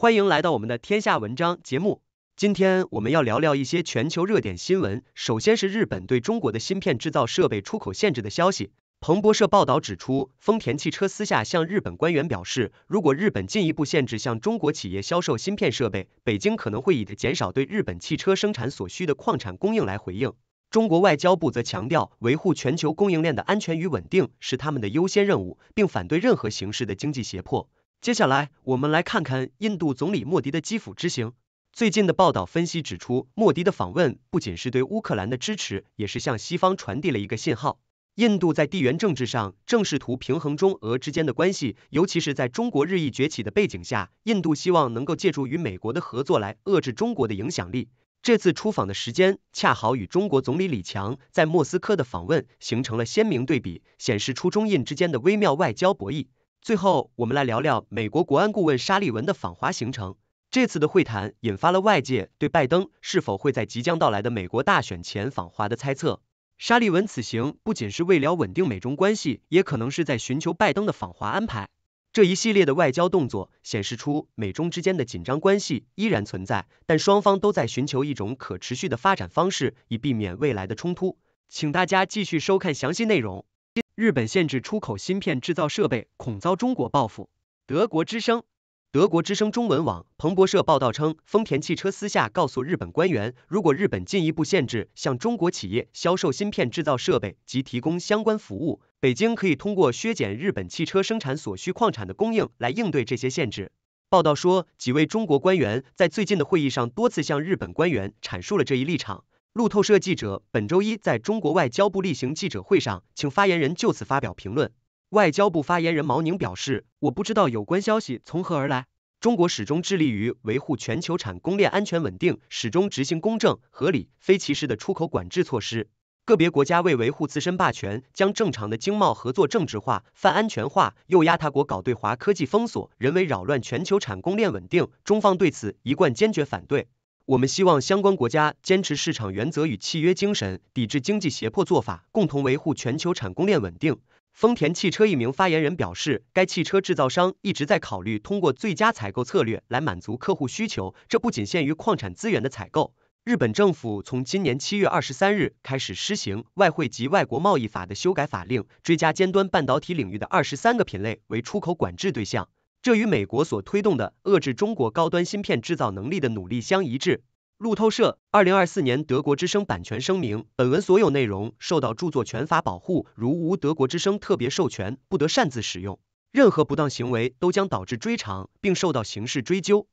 欢迎来到我们的天下文章节目。今天我们要聊聊一些全球热点新闻。首先是日本对中国的芯片制造设备出口限制的消息。彭博社报道指出，丰田汽车私下向日本官员表示，如果日本进一步限制向中国企业销售芯片设备，北京可能会以减少对日本汽车生产所需的矿产供应来回应。中国外交部则强调，维护全球供应链的安全与稳定是他们的优先任务，并反对任何形式的经济胁迫。接下来，我们来看看印度总理莫迪的基辅之行。最近的报道分析指出，莫迪的访问不仅是对乌克兰的支持，也是向西方传递了一个信号。印度在地缘政治上正试图平衡中俄之间的关系，尤其是在中国日益崛起的背景下，印度希望能够借助与美国的合作来遏制中国的影响力。这次出访的时间恰好与中国总理李强在莫斯科的访问形成了鲜明对比，显示出中印之间的微妙外交博弈。最后，我们来聊聊美国国安顾问沙利文的访华行程。这次的会谈引发了外界对拜登是否会在即将到来的美国大选前访华的猜测。沙利文此行不仅是为了稳定美中关系，也可能是在寻求拜登的访华安排。这一系列的外交动作显示出美中之间的紧张关系依然存在，但双方都在寻求一种可持续的发展方式，以避免未来的冲突。请大家继续收看详细内容。日本限制出口芯片制造设备，恐遭中国报复。德国之声、德国之声中文网、彭博社报道称，丰田汽车私下告诉日本官员，如果日本进一步限制向中国企业销售芯片制造设备及提供相关服务，北京可以通过削减日本汽车生产所需矿产的供应来应对这些限制。报道说，几位中国官员在最近的会议上多次向日本官员阐述了这一立场。路透社记者本周一在中国外交部例行记者会上，请发言人就此发表评论。外交部发言人毛宁表示：“我不知道有关消息从何而来。中国始终致力于维护全球产供链安全稳定，始终执行公正、合理、非歧视的出口管制措施。个别国家为维护自身霸权，将正常的经贸合作政治化、泛安全化，又压他国搞对华科技封锁，人为扰乱全球产供链稳定，中方对此一贯坚决反对。”我们希望相关国家坚持市场原则与契约精神，抵制经济胁迫做法，共同维护全球产供链稳定。丰田汽车一名发言人表示，该汽车制造商一直在考虑通过最佳采购策略来满足客户需求，这不仅限于矿产资源的采购。日本政府从今年七月二十三日开始施行外汇及外国贸易法的修改法令，追加尖端半导体领域的二十三个品类为出口管制对象。这与美国所推动的遏制中国高端芯片制造能力的努力相一致。路透社，二零二四年德国之声版权声明：本文所有内容受到著作权法保护，如无德国之声特别授权，不得擅自使用。任何不当行为都将导致追偿，并受到刑事追究。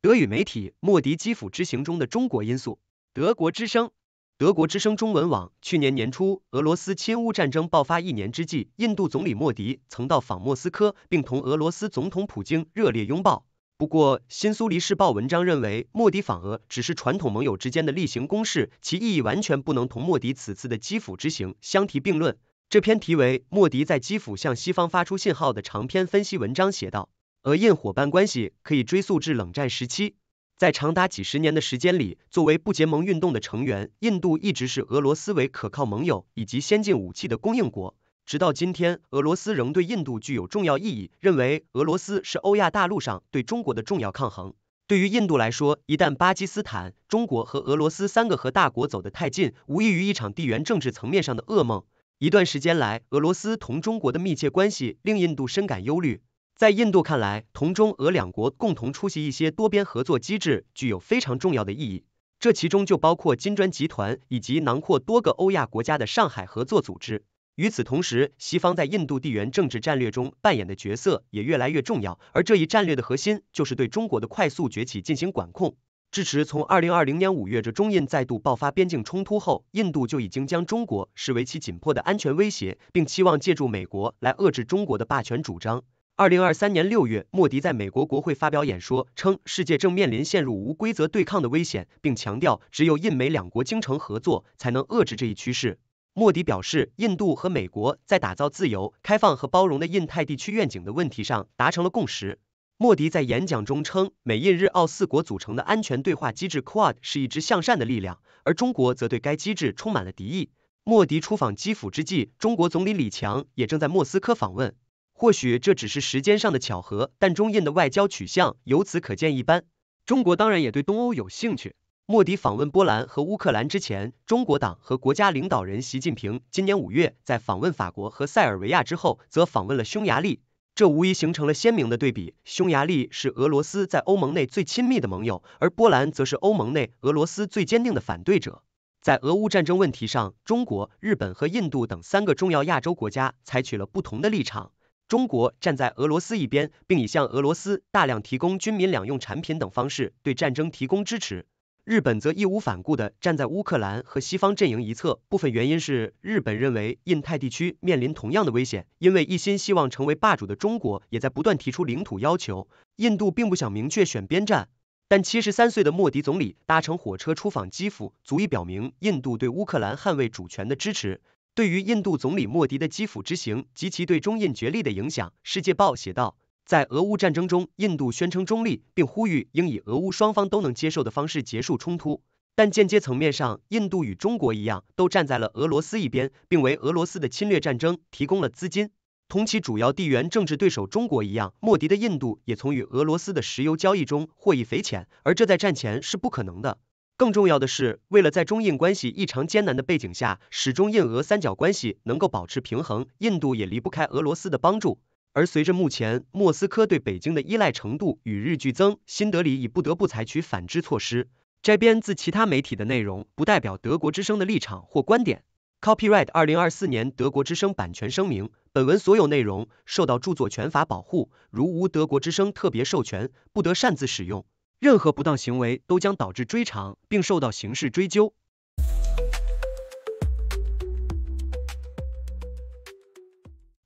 德语媒体莫迪基辅之行中的中国因素，德国之声。德国之声中文网去年年初，俄罗斯侵乌战争爆发一年之际，印度总理莫迪曾到访莫斯科，并同俄罗斯总统普京热烈拥抱。不过，《新苏黎世报》文章认为，莫迪访俄只是传统盟友之间的例行公事，其意义完全不能同莫迪此次的基辅之行相提并论。这篇题为《莫迪在基辅向西方发出信号》的长篇分析文章写道，俄印伙伴关系可以追溯至冷战时期。在长达几十年的时间里，作为不结盟运动的成员，印度一直是俄罗斯为可靠盟友以及先进武器的供应国。直到今天，俄罗斯仍对印度具有重要意义，认为俄罗斯是欧亚大陆上对中国的重要抗衡。对于印度来说，一旦巴基斯坦、中国和俄罗斯三个核大国走得太近，无异于一场地缘政治层面上的噩梦。一段时间来，俄罗斯同中国的密切关系令印度深感忧虑。在印度看来，同中俄两国共同出席一些多边合作机制具有非常重要的意义，这其中就包括金砖集团以及囊括多个欧亚国家的上海合作组织。与此同时，西方在印度地缘政治战略中扮演的角色也越来越重要，而这一战略的核心就是对中国的快速崛起进行管控。至持从二零二零年五月，这中印再度爆发边境冲突后，印度就已经将中国视为其紧迫的安全威胁，并期望借助美国来遏制中国的霸权主张。二零二三年六月，莫迪在美国国会发表演说，称世界正面临陷入无规则对抗的危险，并强调只有印美两国精诚合作，才能遏制这一趋势。莫迪表示，印度和美国在打造自由、开放和包容的印太地区愿景的问题上达成了共识。莫迪在演讲中称，美印日澳四国组成的安全对话机制 （QUAD） 是一支向善的力量，而中国则对该机制充满了敌意。莫迪出访基辅之际，中国总理李强也正在莫斯科访问。或许这只是时间上的巧合，但中印的外交取向由此可见一斑。中国当然也对东欧有兴趣。莫迪访问波兰和乌克兰之前，中国党和国家领导人习近平今年五月在访问法国和塞尔维亚之后，则访问了匈牙利，这无疑形成了鲜明的对比。匈牙利是俄罗斯在欧盟内最亲密的盟友，而波兰则是欧盟内俄罗斯最坚定的反对者。在俄乌战争问题上，中国、日本和印度等三个重要亚洲国家采取了不同的立场。中国站在俄罗斯一边，并已向俄罗斯大量提供军民两用产品等方式对战争提供支持。日本则义无反顾地站在乌克兰和西方阵营一侧，部分原因是日本认为印太地区面临同样的危险，因为一心希望成为霸主的中国也在不断提出领土要求。印度并不想明确选边站，但七十三岁的莫迪总理搭乘火车出访基辅，足以表明印度对乌克兰捍卫主权的支持。对于印度总理莫迪的基辅之行及其对中印角力的影响，《世界报》写道，在俄乌战争中，印度宣称中立，并呼吁应以俄乌双方都能接受的方式结束冲突。但间接层面上，印度与中国一样，都站在了俄罗斯一边，并为俄罗斯的侵略战争提供了资金。同其主要地缘政治对手中国一样，莫迪的印度也从与俄罗斯的石油交易中获益匪浅，而这在战前是不可能的。更重要的是，为了在中印关系异常艰难的背景下，使中印俄三角关系能够保持平衡，印度也离不开俄罗斯的帮助。而随着目前莫斯科对北京的依赖程度与日俱增，新德里已不得不采取反制措施。摘编自其他媒体的内容，不代表德国之声的立场或观点。Copyright 二零二四年德国之声版权声明：本文所有内容受到著作权法保护，如无德国之声特别授权，不得擅自使用。任何不当行为都将导致追偿，并受到刑事追究。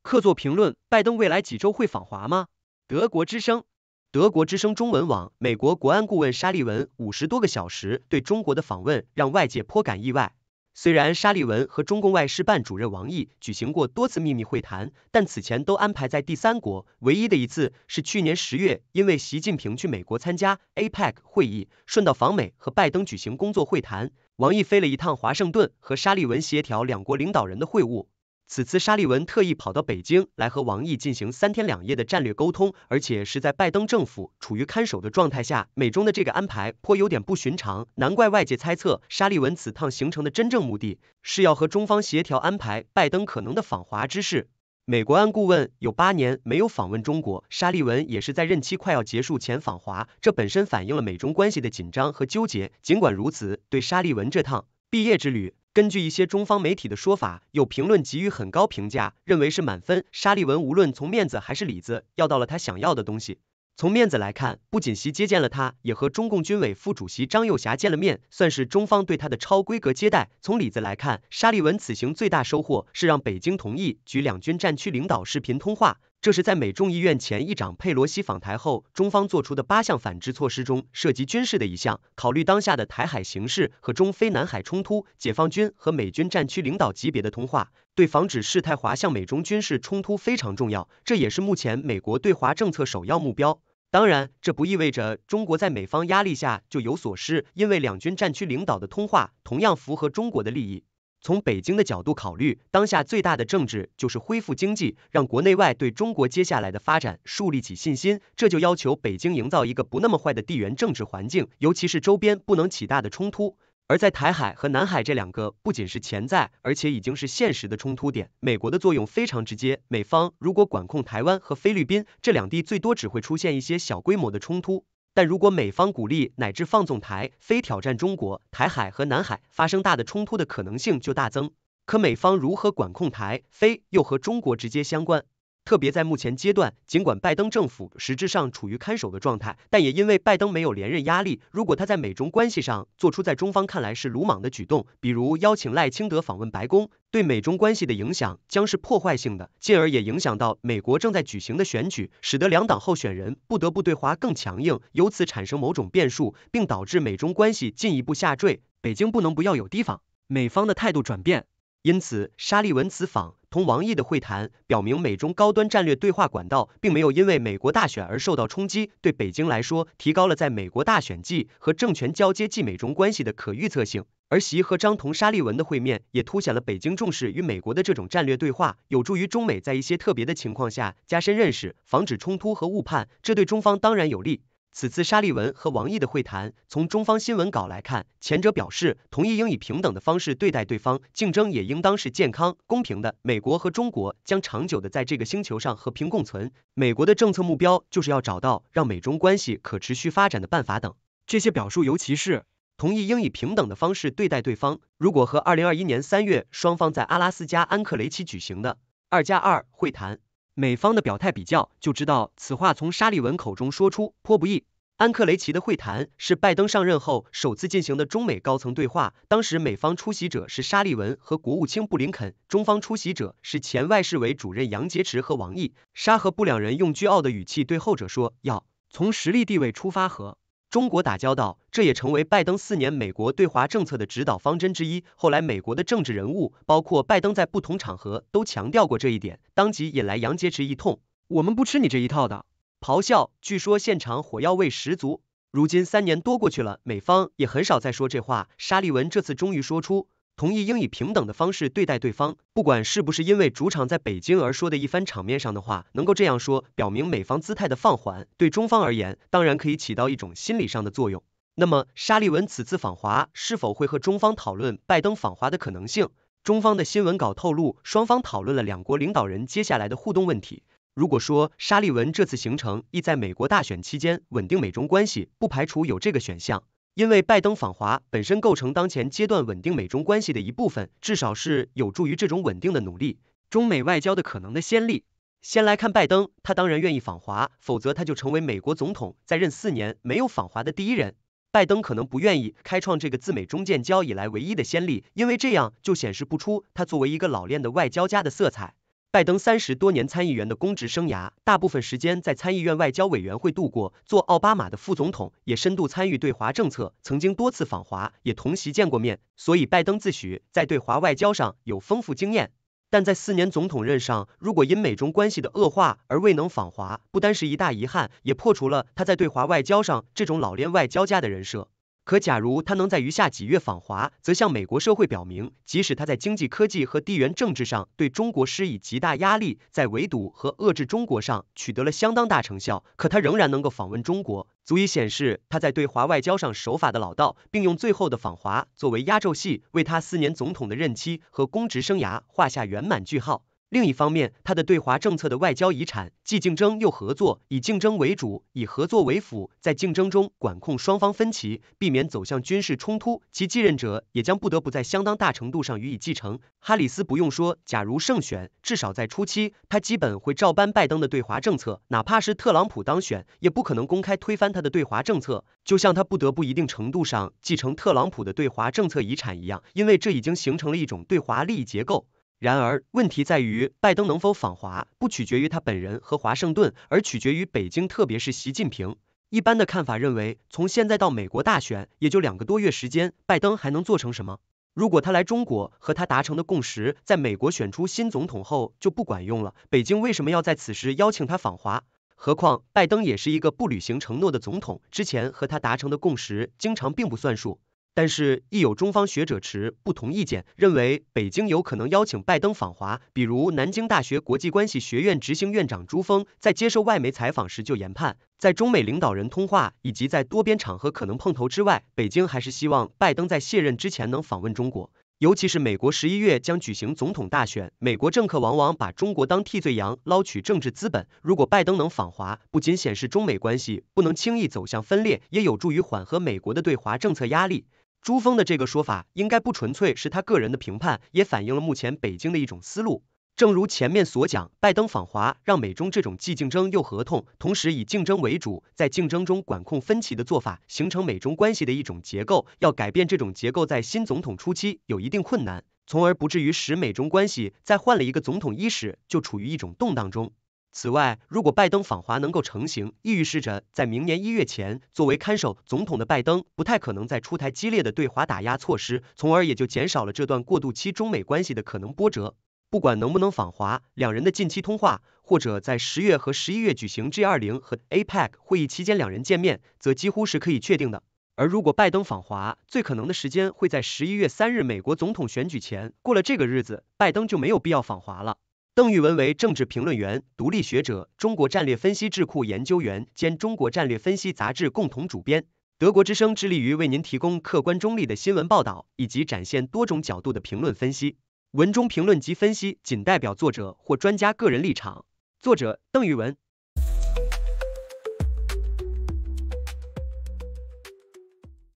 客座评论：拜登未来几周会访华吗？德国之声，德国之声中文网。美国国安顾问沙利文五十多个小时对中国的访问，让外界颇感意外。虽然沙利文和中共外事办主任王毅举行过多次秘密会谈，但此前都安排在第三国。唯一的一次是去年十月，因为习近平去美国参加 APEC 会议，顺道访美和拜登举行工作会谈，王毅飞了一趟华盛顿，和沙利文协调两国领导人的会晤。此次沙利文特意跑到北京来和王毅进行三天两夜的战略沟通，而且是在拜登政府处于看守的状态下，美中的这个安排颇有点不寻常。难怪外界猜测沙利文此趟行程的真正目的是要和中方协调安排拜登可能的访华之事。美国安顾问有八年没有访问中国，沙利文也是在任期快要结束前访华，这本身反映了美中关系的紧张和纠结。尽管如此，对沙利文这趟毕业之旅。根据一些中方媒体的说法，有评论给予很高评价，认为是满分。沙利文无论从面子还是里子，要到了他想要的东西。从面子来看，不仅习接见了他，也和中共军委副主席张幼侠见了面，算是中方对他的超规格接待。从里子来看，沙利文此行最大收获是让北京同意举两军战区领导视频通话。这是在美众议院前议长佩洛西访台后，中方做出的八项反制措施中涉及军事的一项。考虑当下的台海形势和中非南海冲突，解放军和美军战区领导级别的通话，对防止事态滑向美中军事冲突非常重要。这也是目前美国对华政策首要目标。当然，这不意味着中国在美方压力下就有所失，因为两军战区领导的通话同样符合中国的利益。从北京的角度考虑，当下最大的政治就是恢复经济，让国内外对中国接下来的发展树立起信心。这就要求北京营造一个不那么坏的地缘政治环境，尤其是周边不能起大的冲突。而在台海和南海这两个不仅是潜在，而且已经是现实的冲突点，美国的作用非常直接。美方如果管控台湾和菲律宾这两地，最多只会出现一些小规模的冲突。但如果美方鼓励乃至放纵台非挑战中国，台海和南海发生大的冲突的可能性就大增。可美方如何管控台非，又和中国直接相关。特别在目前阶段，尽管拜登政府实质上处于看守的状态，但也因为拜登没有连任压力，如果他在美中关系上做出在中方看来是鲁莽的举动，比如邀请赖清德访问白宫，对美中关系的影响将是破坏性的，进而也影响到美国正在举行的选举，使得两党候选人不得不对华更强硬，由此产生某种变数，并导致美中关系进一步下坠。北京不能不要有提防美方的态度转变。因此，沙利文此访。同王毅的会谈表明，美中高端战略对话管道并没有因为美国大选而受到冲击，对北京来说，提高了在美国大选季和政权交接季美中关系的可预测性。而习和张同沙利文的会面也凸显了北京重视与美国的这种战略对话，有助于中美在一些特别的情况下加深认识，防止冲突和误判，这对中方当然有利。此次沙利文和王毅的会谈，从中方新闻稿来看，前者表示同意应以平等的方式对待对方，竞争也应当是健康、公平的。美国和中国将长久的在这个星球上和平共存。美国的政策目标就是要找到让美中关系可持续发展的办法等。这些表述，尤其是同意应以平等的方式对待对方，如果和二零二一年三月双方在阿拉斯加安克雷奇举行的二加二会谈。美方的表态比较，就知道此话从沙利文口中说出颇不易。安克雷奇的会谈是拜登上任后首次进行的中美高层对话，当时美方出席者是沙利文和国务卿布林肯，中方出席者是前外事委主任杨洁篪和王毅。沙和布两人用倨傲的语气对后者说，要从实力地位出发和。中国打交道，这也成为拜登四年美国对华政策的指导方针之一。后来，美国的政治人物，包括拜登，在不同场合都强调过这一点，当即引来杨洁篪一通“我们不吃你这一套”的咆哮。据说现场火药味十足。如今三年多过去了，美方也很少再说这话。沙利文这次终于说出。同意应以平等的方式对待对方，不管是不是因为主场在北京而说的一番场面上的话，能够这样说，表明美方姿态的放缓，对中方而言当然可以起到一种心理上的作用。那么沙利文此次访华是否会和中方讨论拜登访华的可能性？中方的新闻稿透露，双方讨论了两国领导人接下来的互动问题。如果说沙利文这次行程意在美国大选期间稳定美中关系，不排除有这个选项。因为拜登访华本身构成当前阶段稳定美中关系的一部分，至少是有助于这种稳定的努力，中美外交的可能的先例。先来看拜登，他当然愿意访华，否则他就成为美国总统在任四年没有访华的第一人。拜登可能不愿意开创这个自美中建交以来唯一的先例，因为这样就显示不出他作为一个老练的外交家的色彩。拜登三十多年参议员的公职生涯，大部分时间在参议院外交委员会度过。做奥巴马的副总统，也深度参与对华政策，曾经多次访华，也同席见过面。所以，拜登自诩在对华外交上有丰富经验。但在四年总统任上，如果因美中关系的恶化而未能访华，不单是一大遗憾，也破除了他在对华外交上这种老练外交家的人设。可，假如他能在余下几月访华，则向美国社会表明，即使他在经济、科技和地缘政治上对中国施以极大压力，在围堵和遏制中国上取得了相当大成效，可他仍然能够访问中国，足以显示他在对华外交上手法的老道，并用最后的访华作为压轴戏，为他四年总统的任期和公职生涯画下圆满句号。另一方面，他的对华政策的外交遗产既竞争又合作，以竞争为主，以合作为辅，在竞争中管控双方分歧，避免走向军事冲突。其继任者也将不得不在相当大程度上予以继承。哈里斯不用说，假如胜选，至少在初期，他基本会照搬拜登的对华政策。哪怕是特朗普当选，也不可能公开推翻他的对华政策，就像他不得不一定程度上继承特朗普的对华政策遗产一样，因为这已经形成了一种对华利益结构。然而，问题在于拜登能否访华，不取决于他本人和华盛顿，而取决于北京，特别是习近平。一般的看法认为，从现在到美国大选也就两个多月时间，拜登还能做成什么？如果他来中国和他达成的共识，在美国选出新总统后就不管用了，北京为什么要在此时邀请他访华？何况拜登也是一个不履行承诺的总统，之前和他达成的共识经常并不算数。但是，亦有中方学者持不同意见，认为北京有可能邀请拜登访华。比如，南京大学国际关系学院执行院长朱峰在接受外媒采访时就研判，在中美领导人通话以及在多边场合可能碰头之外，北京还是希望拜登在卸任之前能访问中国。尤其是美国十一月将举行总统大选，美国政客往往把中国当替罪羊，捞取政治资本。如果拜登能访华，不仅显示中美关系不能轻易走向分裂，也有助于缓和美国的对华政策压力。朱峰的这个说法，应该不纯粹是他个人的评判，也反映了目前北京的一种思路。正如前面所讲，拜登访华，让美中这种既竞争又合同，同时以竞争为主，在竞争中管控分歧的做法，形成美中关系的一种结构。要改变这种结构，在新总统初期有一定困难，从而不至于使美中关系在换了一个总统伊始就处于一种动荡中。此外，如果拜登访华能够成型，亦预示着在明年一月前，作为看守总统的拜登不太可能再出台激烈的对华打压措施，从而也就减少了这段过渡期中美关系的可能波折。不管能不能访华，两人的近期通话，或者在十月和十一月举行 G20 和 APEC 会议期间两人见面，则几乎是可以确定的。而如果拜登访华，最可能的时间会在十一月三日美国总统选举前，过了这个日子，拜登就没有必要访华了。邓玉文为政治评论员、独立学者、中国战略分析智库研究员兼《中国战略分析》杂志共同主编。德国之声致力于为您提供客观中立的新闻报道以及展现多种角度的评论分析。文中评论及分析仅代表作者或专家个人立场。作者：邓玉文。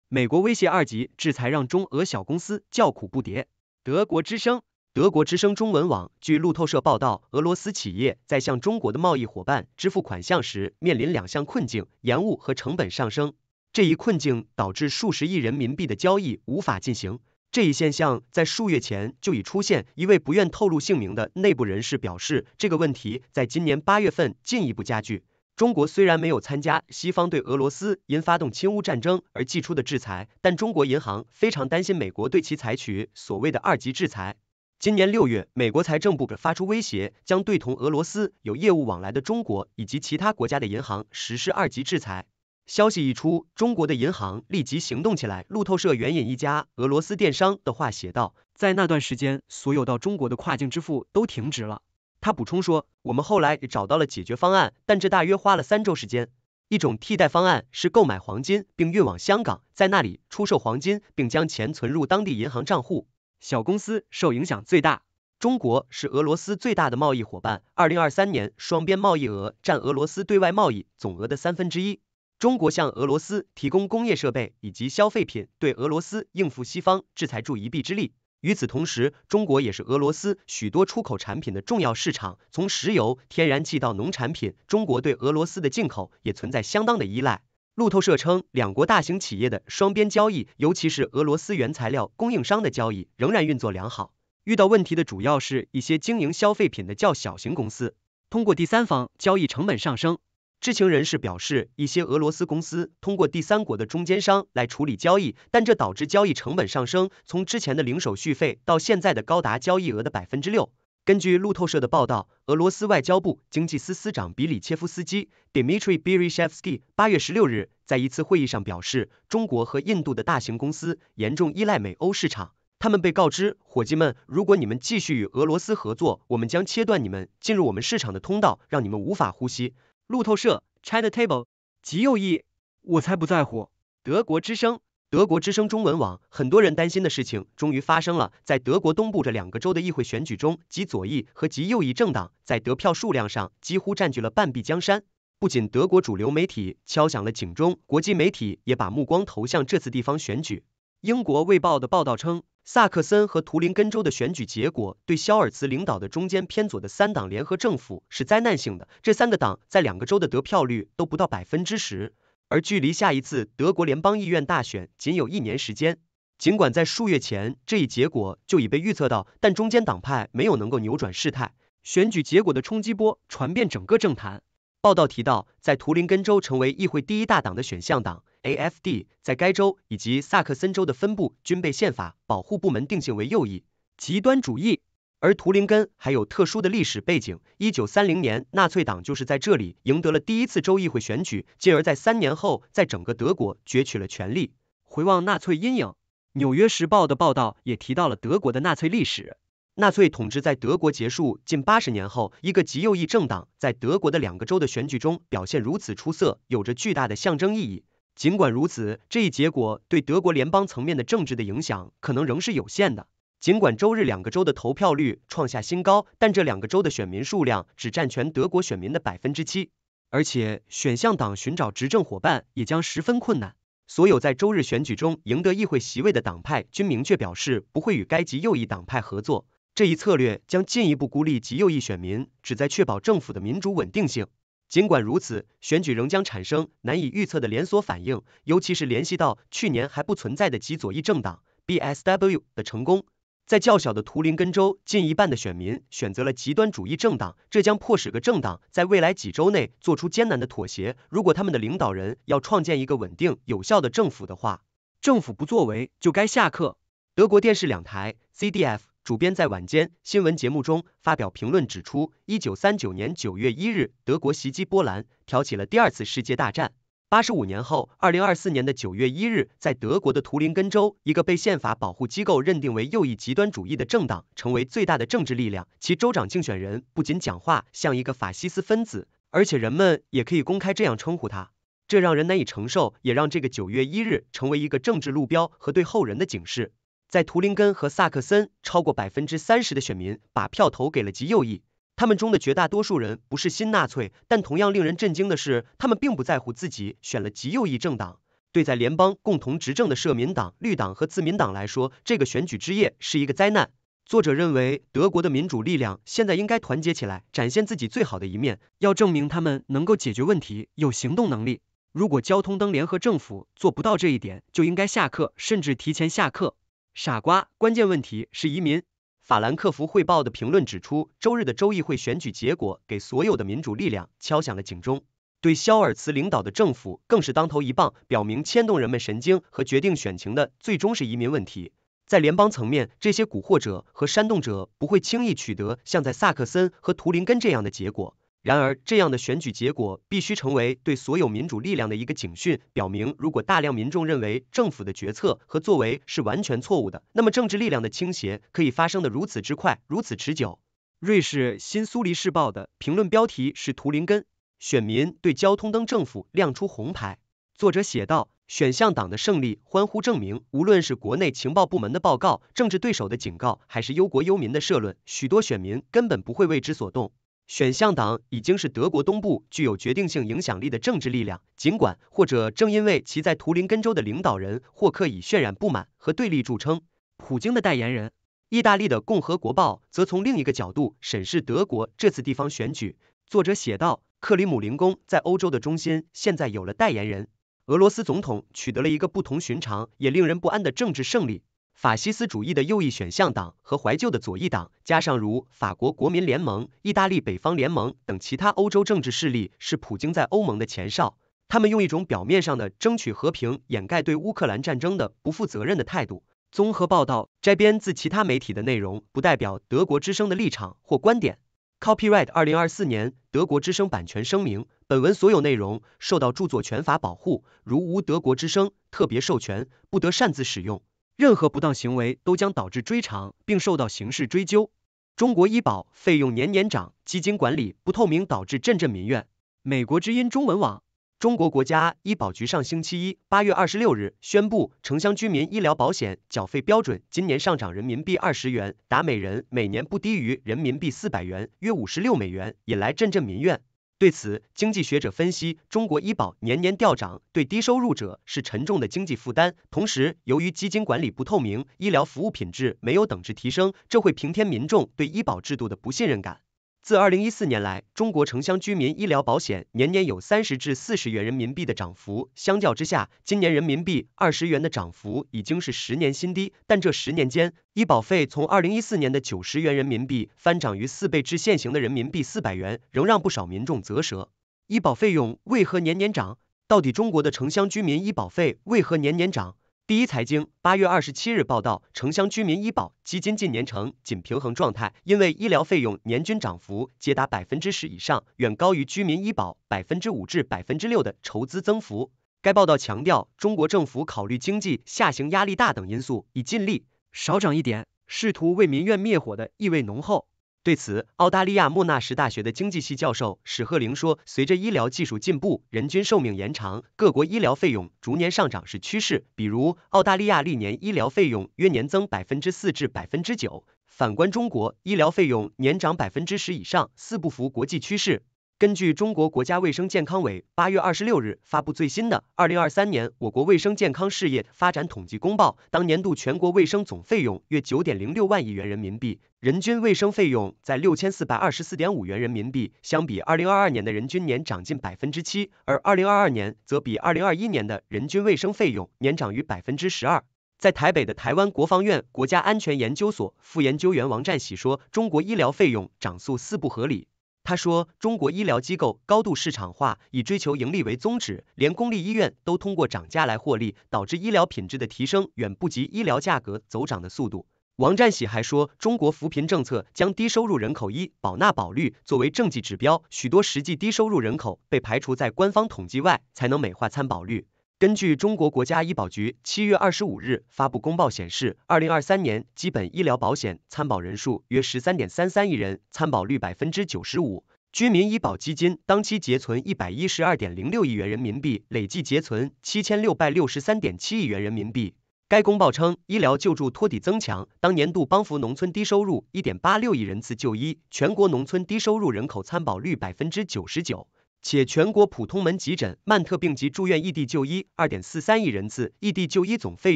美国威胁二级制裁，让中俄小公司叫苦不迭。德国之声。德国之声中文网据路透社报道，俄罗斯企业在向中国的贸易伙伴支付款项时面临两项困境：延误和成本上升。这一困境导致数十亿人民币的交易无法进行。这一现象在数月前就已出现。一位不愿透露姓名的内部人士表示，这个问题在今年八月份进一步加剧。中国虽然没有参加西方对俄罗斯因发动侵乌战争而寄出的制裁，但中国银行非常担心美国对其采取所谓的二级制裁。今年六月，美国财政部发出威胁，将对同俄罗斯有业务往来的中国以及其他国家的银行实施二级制裁。消息一出，中国的银行立即行动起来。路透社援引一家俄罗斯电商的话写道：“在那段时间，所有到中国的跨境支付都停止了。”他补充说：“我们后来也找到了解决方案，但这大约花了三周时间。一种替代方案是购买黄金，并运往香港，在那里出售黄金，并将钱存入当地银行账户。”小公司受影响最大。中国是俄罗斯最大的贸易伙伴，二零二三年双边贸易额占俄罗斯对外贸易总额的三分之一。中国向俄罗斯提供工业设备以及消费品，对俄罗斯应付西方制裁助一臂之力。与此同时，中国也是俄罗斯许多出口产品的重要市场，从石油、天然气到农产品，中国对俄罗斯的进口也存在相当的依赖。路透社称，两国大型企业的双边交易，尤其是俄罗斯原材料供应商的交易，仍然运作良好。遇到问题的主要是一些经营消费品的较小型公司，通过第三方交易成本上升。知情人士表示，一些俄罗斯公司通过第三国的中间商来处理交易，但这导致交易成本上升，从之前的零手续费到现在的高达交易额的百分之六。根据路透社的报道，俄罗斯外交部经济司司长比里切夫斯基 （Dmitry b i r y s h e v s k y 八月十六日在一次会议上表示，中国和印度的大型公司严重依赖美欧市场。他们被告知：“伙计们，如果你们继续与俄罗斯合作，我们将切断你们进入我们市场的通道，让你们无法呼吸。”路透社 （China Table） 极右翼，我才不在乎。德国之声。德国之声中文网：很多人担心的事情终于发生了，在德国东部这两个州的议会选举中，极左翼和极右翼政党在得票数量上几乎占据了半壁江山。不仅德国主流媒体敲响了警钟，国际媒体也把目光投向这次地方选举。英国《卫报》的报道称，萨克森和图林根州的选举结果对肖尔茨领导的中间偏左的三党联合政府是灾难性的，这三个党在两个州的得票率都不到百分之十。而距离下一次德国联邦议院大选仅有一年时间，尽管在数月前这一结果就已被预测到，但中间党派没有能够扭转事态。选举结果的冲击波传遍整个政坛。报道提到，在图林根州成为议会第一大党的选项党 （AfD） 在该州以及萨克森州的分部均被宪法保护部门定性为右翼极端主义。而图灵根还有特殊的历史背景。一九三零年，纳粹党就是在这里赢得了第一次州议会选举，进而在三年后在整个德国攫取了权力。回望纳粹阴影，《纽约时报》的报道也提到了德国的纳粹历史。纳粹统治在德国结束近八十年后，一个极右翼政党在德国的两个州的选举中表现如此出色，有着巨大的象征意义。尽管如此，这一结果对德国联邦层面的政治的影响可能仍是有限的。尽管周日两个州的投票率创下新高，但这两个州的选民数量只占全德国选民的百分之七，而且选项党寻找执政伙伴也将十分困难。所有在周日选举中赢得议会席位的党派均明确表示不会与该极右翼党派合作，这一策略将进一步孤立极右翼选民，旨在确保政府的民主稳定性。尽管如此，选举仍将产生难以预测的连锁反应，尤其是联系到去年还不存在的极左翼政党 BSW 的成功。在较小的图林根州，近一半的选民选择了极端主义政党，这将迫使个政党在未来几周内做出艰难的妥协。如果他们的领导人要创建一个稳定有效的政府的话，政府不作为就该下课。德国电视两台 （CDF） 主编在晚间新闻节目中发表评论指出，一九三九年九月一日，德国袭击波兰，挑起了第二次世界大战。八十五年后，二零二四年的九月一日，在德国的图林根州，一个被宪法保护机构认定为右翼极端主义的政党成为最大的政治力量。其州长竞选人不仅讲话像一个法西斯分子，而且人们也可以公开这样称呼他，这让人难以承受，也让这个九月一日成为一个政治路标和对后人的警示。在图林根和萨克森，超过百分之三十的选民把票投给了极右翼。他们中的绝大多数人不是新纳粹，但同样令人震惊的是，他们并不在乎自己选了极右翼政党。对在联邦共同执政的社民党、绿党和自民党来说，这个选举之夜是一个灾难。作者认为，德国的民主力量现在应该团结起来，展现自己最好的一面，要证明他们能够解决问题，有行动能力。如果交通灯联合政府做不到这一点，就应该下课，甚至提前下课。傻瓜！关键问题是移民。法兰克福汇报的评论指出，周日的州议会选举结果给所有的民主力量敲响了警钟，对肖尔茨领导的政府更是当头一棒，表明牵动人们神经和决定选情的最终是移民问题。在联邦层面，这些蛊惑者和煽动者不会轻易取得像在萨克森和图林根这样的结果。然而，这样的选举结果必须成为对所有民主力量的一个警讯，表明如果大量民众认为政府的决策和作为是完全错误的，那么政治力量的倾斜可以发生的如此之快，如此持久。瑞士《新苏黎世报》的评论标题是“图灵根选民对交通灯政府亮出红牌”。作者写道：“选项党的胜利欢呼证明，无论是国内情报部门的报告、政治对手的警告，还是忧国忧民的社论，许多选民根本不会为之所动。”选项党已经是德国东部具有决定性影响力的政治力量，尽管或者正因为其在图林根州的领导人霍克以渲染不满和对立著称。普京的代言人，意大利的《共和国报》则从另一个角度审视德国这次地方选举，作者写道：“克里姆林宫在欧洲的中心现在有了代言人，俄罗斯总统取得了一个不同寻常也令人不安的政治胜利。”法西斯主义的右翼选项党和怀旧的左翼党，加上如法国国民联盟、意大利北方联盟等其他欧洲政治势力，是普京在欧盟的前哨。他们用一种表面上的争取和平，掩盖对乌克兰战争的不负责任的态度。综合报道摘编自其他媒体的内容，不代表德国之声的立场或观点。Copyright 二零二四年德国之声版权声明：本文所有内容受到著作权法保护，如无德国之声特别授权，不得擅自使用。任何不当行为都将导致追偿，并受到刑事追究。中国医保费用年年涨，基金管理不透明导致阵阵民怨。美国之音中文网，中国国家医保局上星期一（八月二十六日）宣布，城乡居民医疗保险缴费标准今年上涨人民币二十元，达每人每年不低于人民币四百元，约五十六美元，引来阵阵民怨。对此，经济学者分析，中国医保年年调涨，对低收入者是沉重的经济负担。同时，由于基金管理不透明，医疗服务品质没有等值提升，这会平添民众对医保制度的不信任感。自二零一四年来，中国城乡居民医疗保险年年有三十至四十元人民币的涨幅，相较之下，今年人民币二十元的涨幅已经是十年新低。但这十年间，医保费从二零一四年的九十元人民币翻涨于四倍至现行的人民币四百元，仍让不少民众啧舌。医保费用为何年年涨？到底中国的城乡居民医保费为何年年涨？第一财经八月二十七日报道，城乡居民医保基金近年呈紧平衡状态，因为医疗费用年均涨幅皆达百分之十以上，远高于居民医保百分之五至百分之六的筹资增幅。该报道强调，中国政府考虑经济下行压力大等因素，以尽力少涨一点，试图为民怨灭火的意味浓厚。对此，澳大利亚莫纳什大学的经济系教授史赫林说，随着医疗技术进步、人均寿命延长，各国医疗费用逐年上涨是趋势。比如，澳大利亚历年医疗费用约年增百分之四至百分之九，反观中国，医疗费用年涨百分之十以上，四不符国际趋势。根据中国国家卫生健康委八月二十六日发布最新的《二零二三年我国卫生健康事业发展统计公报》，当年度全国卫生总费用约九点零六万亿元人民币，人均卫生费用在六千四百二十四点五元人民币，相比二零二二年的人均年涨近百分之七，而二零二二年则比二零二一年的人均卫生费用年涨逾百分之十二。在台北的台湾国防院国家安全研究所副研究员王占喜说，中国医疗费用涨速四不合理。他说，中国医疗机构高度市场化，以追求盈利为宗旨，连公立医院都通过涨价来获利，导致医疗品质的提升远不及医疗价格走涨的速度。王占喜还说，中国扶贫政策将低收入人口医保纳保率作为政绩指标，许多实际低收入人口被排除在官方统计外，才能美化参保率。根据中国国家医保局七月二十五日发布公报显示，二零二三年基本医疗保险参保人数约十三点三三亿人，参保率百分之九十五。居民医保基金当期结存一百一十二点零六亿元人民币，累计结存七千六百六十三点七亿元人民币。该公报称，医疗救助托底增强，当年度帮扶农村低收入一点八六亿人次就医，全国农村低收入人口参保率百分之九十九。且全国普通门急诊、慢特病及住院异地就医二点四三亿人次，异地就医总费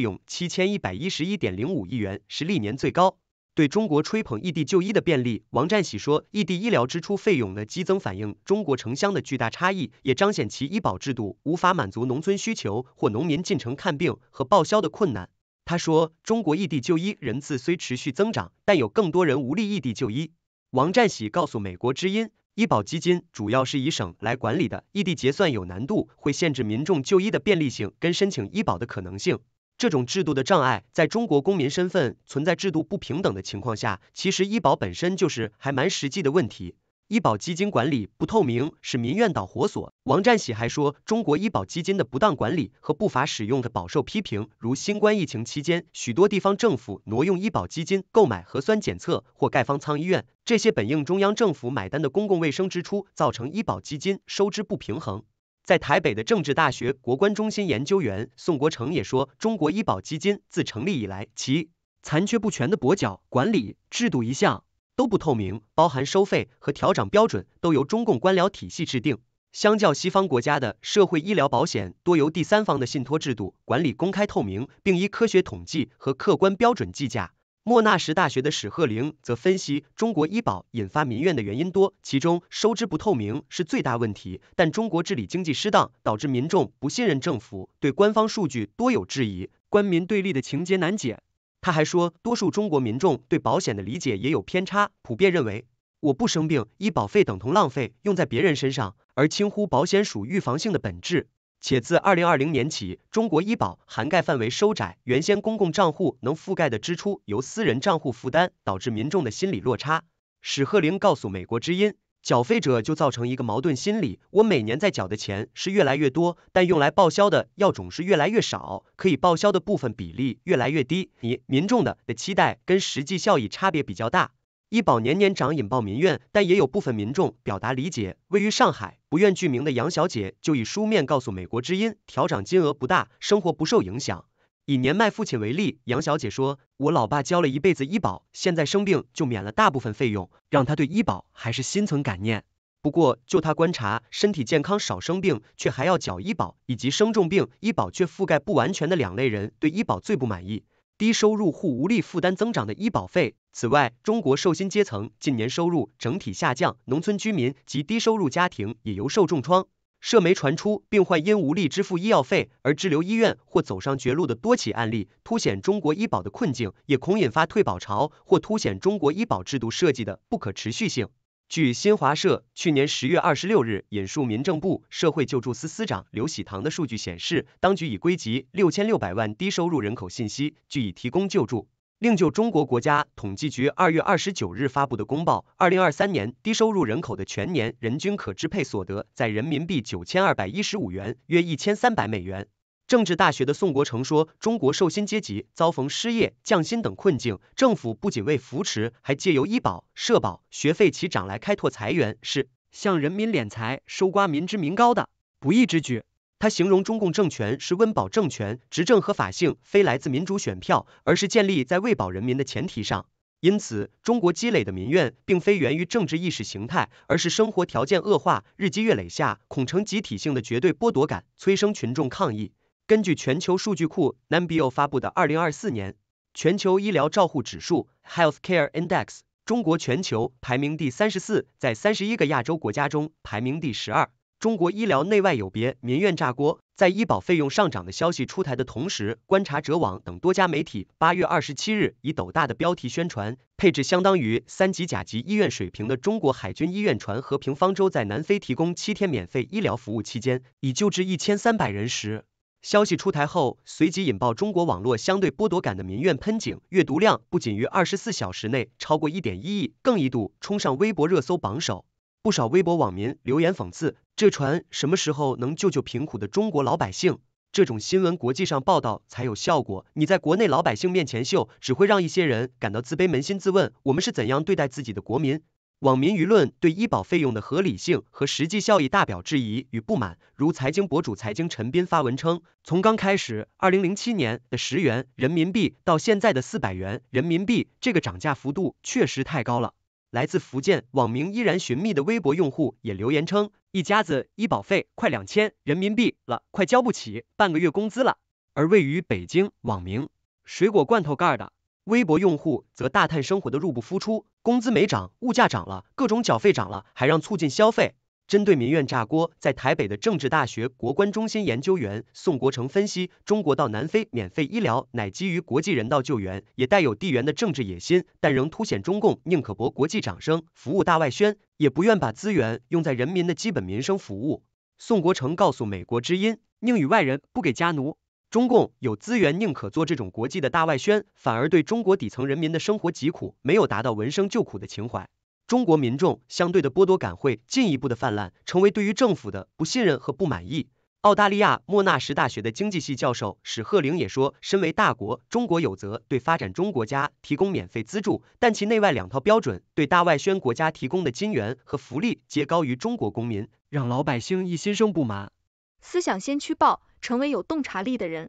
用七千一百一十一点零五亿元，是历年最高。对中国吹捧异地就医的便利，王占喜说，异地医疗支出费用的激增反映中国城乡的巨大差异，也彰显其医保制度无法满足农村需求或农民进城看病和报销的困难。他说，中国异地就医人次虽持续增长，但有更多人无力异地就医。王占喜告诉美国之音。医保基金主要是以省来管理的，异地结算有难度，会限制民众就医的便利性跟申请医保的可能性。这种制度的障碍，在中国公民身份存在制度不平等的情况下，其实医保本身就是还蛮实际的问题。医保基金管理不透明是民怨导火索。王占喜还说，中国医保基金的不当管理和不法使用的饱受批评。如新冠疫情期间，许多地方政府挪用医保基金购买核酸检测或盖方舱医院，这些本应中央政府买单的公共卫生支出，造成医保基金收支不平衡。在台北的政治大学国关中心研究员宋国成也说，中国医保基金自成立以来，其残缺不全的跛脚管理制度一向。都不透明，包含收费和调整标准都由中共官僚体系制定。相较西方国家的社会医疗保险，多由第三方的信托制度管理，公开透明，并依科学统计和客观标准计价。莫纳什大学的史赫灵则分析，中国医保引发民怨的原因多，其中收支不透明是最大问题。但中国治理经济失当，导致民众不信任政府，对官方数据多有质疑，官民对立的情节难解。他还说，多数中国民众对保险的理解也有偏差，普遍认为我不生病，医保费等同浪费，用在别人身上，而轻忽保险属预防性的本质。且自二零二零年起，中国医保涵盖范围收窄，原先公共账户能覆盖的支出由私人账户负担，导致民众的心理落差。史赫林告诉美国之音。缴费者就造成一个矛盾心理，我每年在缴的钱是越来越多，但用来报销的药种是越来越少，可以报销的部分比例越来越低，你民众的的期待跟实际效益差别比较大。医保年年涨引爆民怨，但也有部分民众表达理解。位于上海不愿具名的杨小姐就以书面告诉美国之音，调整金额不大，生活不受影响。以年迈父亲为例，杨小姐说，我老爸交了一辈子医保，现在生病就免了大部分费用，让他对医保还是心存感念。不过，就她观察，身体健康少生病，却还要缴医保，以及生重病医保却覆盖不完全的两类人，对医保最不满意。低收入户无力负担增长的医保费。此外，中国受薪阶层近年收入整体下降，农村居民及低收入家庭也尤受重创。社媒传出病患因无力支付医药费而滞留医院或走上绝路的多起案例，凸显中国医保的困境，也恐引发退保潮，或凸显中国医保制度设计的不可持续性。据新华社去年十月二十六日引述民政部社会救助司司长刘喜堂的数据显示，当局已归集六千六百万低收入人口信息，据以提供救助。另就中国国家统计局二月二十九日发布的公报，二零二三年低收入人口的全年人均可支配所得在人民币九千二百一十五元，约一千三百美元。政治大学的宋国成说，中国受薪阶级遭逢失业、降薪等困境，政府不仅为扶持，还借由医保、社保、学费其涨来开拓财源，是向人民敛财、收刮民脂民膏的不义之举。他形容中共政权是温饱政权，执政合法性非来自民主选票，而是建立在喂饱人民的前提上。因此，中国积累的民怨并非源于政治意识形态，而是生活条件恶化，日积月累下恐成集体性的绝对剥夺感，催生群众抗议。根据全球数据库 NBO 发布的二零二四年全球医疗照护指数 Health Care Index，中国全球排名第三十四，在三十一个亚洲国家中排名第十二。中国医疗内外有别，民怨炸锅。在医保费用上涨的消息出台的同时，观察者网等多家媒体八月二十七日以斗大的标题宣传，配置相当于三级甲级医院水平的中国海军医院船“和平方舟”在南非提供七天免费医疗服务期间，已救治一千三百人时，消息出台后随即引爆中国网络相对剥夺感的民怨喷井，阅读量不仅于二十四小时内超过一点一亿，更一度冲上微博热搜榜首。不少微博网民留言讽刺：“这船什么时候能救救贫苦的中国老百姓？”这种新闻国际上报道才有效果，你在国内老百姓面前秀，只会让一些人感到自卑。扪心自问，我们是怎样对待自己的国民？网民舆论对医保费用的合理性和实际效益大表质疑与不满。如财经博主财经陈斌发文称：“从刚开始二零零七年的十元人民币到现在的四百元人民币，这个涨价幅度确实太高了。”来自福建网名依然寻觅的微博用户也留言称，一家子医保费快两千人民币了，快交不起半个月工资了。而位于北京网名水果罐头盖的微博用户则大叹生活的入不敷出，工资没涨，物价涨了，各种缴费涨了，还让促进消费。针对民怨炸锅，在台北的政治大学国关中心研究员宋国成分析，中国到南非免费医疗乃基于国际人道救援，也带有地缘的政治野心，但仍凸显中共宁可博国际掌声、服务大外宣，也不愿把资源用在人民的基本民生服务。宋国成告诉美国之音，宁与外人不给家奴，中共有资源宁可做这种国际的大外宣，反而对中国底层人民的生活疾苦没有达到闻声救苦的情怀。中国民众相对的剥夺感会进一步的泛滥，成为对于政府的不信任和不满意。澳大利亚莫纳什大学的经济系教授史赫灵也说，身为大国，中国有责对发展中国家提供免费资助，但其内外两套标准，对大外宣国家提供的金援和福利皆高于中国公民，让老百姓亦心生不满。思想先驱报，成为有洞察力的人。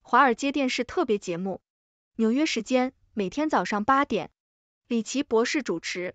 华尔街电视特别节目，纽约时间每天早上八点，李奇博士主持。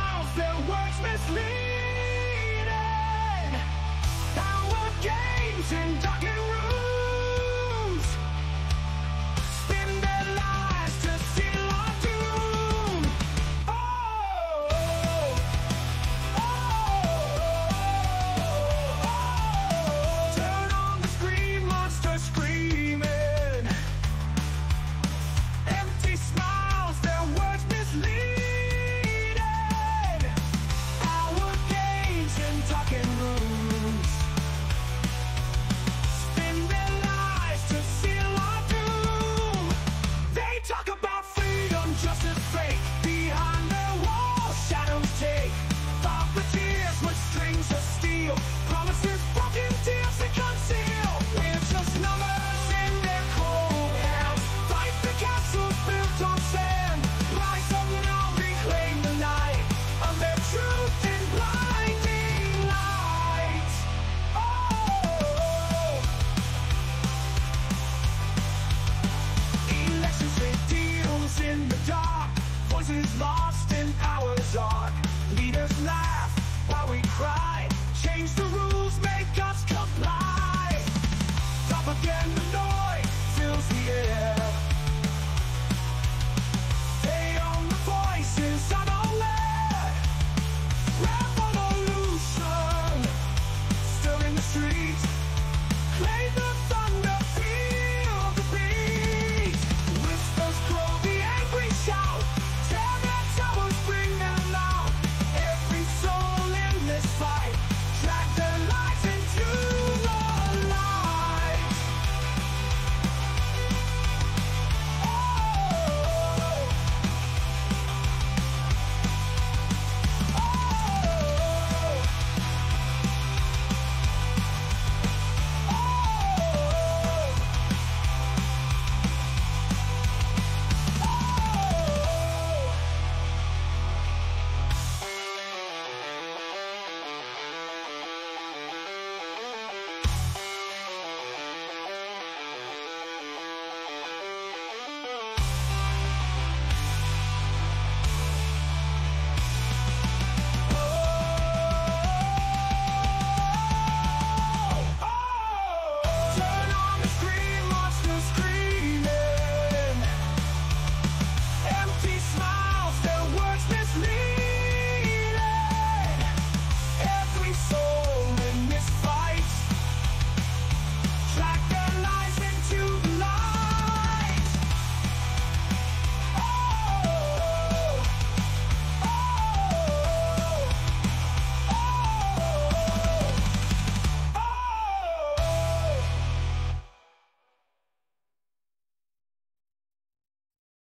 their words misleading Power games and talking